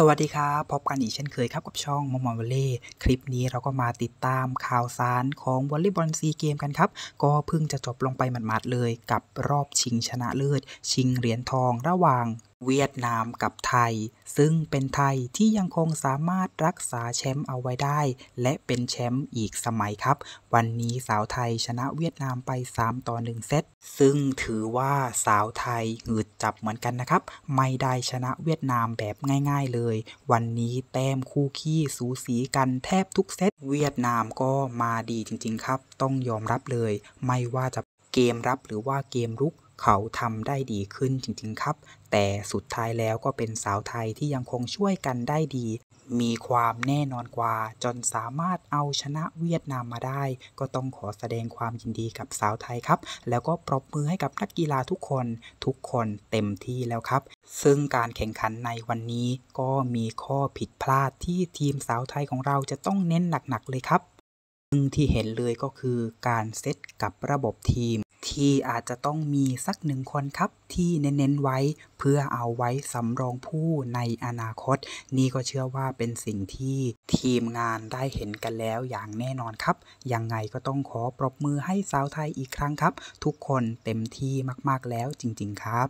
สวัสดีครับพบกันอีกเช่นเคยครับกับช่อง มอมอนวอลเล่ คลิปนี้เราก็มาติดตามข่าวสารของวอลเลย์บอลซีเกมกันครับ ก็เพิ่งจะจบลงไปหมาดๆเลยกับรอบชิงชนะเลิศ ชิงเหรียญทองระหว่างเวียดนามกับไทยซึ่งเป็นไทยที่ยังคงสามารถรักษาแชมป์เอาไว้ได้ และเป็นแชมป์อีกสมัยครับ วันนี้สาวไทยชนะเวียดนามไป 3 ต่อ 1 เซตซึ่งถือว่าสาวไทยหืดจับเหมือนกันนะครับ ไม่ได้ชนะเวียดนามแบบง่ายๆเลย วันนี้แต้มคู่ขี้สูสีกันแทบทุกเซตเวียดนามก็มาดีจริงๆครับ ต้องยอมรับเลย ไม่ว่าจะเกมรับหรือว่าเกมรุกเขาทำได้ดีขึ้นจริงๆครับ แต่สุดท้ายแล้วก็เป็นสาวไทยที่ยังคงช่วยกันได้ดี มีความแน่นอนกว่า จนสามารถเอาชนะเวียดนามมาได้ ก็ต้องขอแสดงความยินดีกับสาวไทยครับ แล้วก็ปรบมือให้กับนักกีฬาทุกคน ทุกคนเต็มที่แล้วครับ ซึ่งการแข่งขันในวันนี้ ก็มีข้อผิดพลาดที่ทีมสาวไทยของเราจะต้องเน้นหนักๆเลยครับซึ่งที่เห็นเลยก็คือการเซตกับระบบทีมที่อาจจะต้องมีสักหนึ่งคนครับ ที่เน้นๆไว้ เพื่อเอาไว้สำรองผู้ในอนาคต นี่ก็เชื่อว่าเป็นสิ่งที่ทีมงานได้เห็นกันแล้วอย่างแน่นอนครับ ยังไงก็ต้องขอปรบมือให้สาวไทยอีกครั้งครับ ทุกคนเต็มที่มาก ๆแล้วจริงๆครับ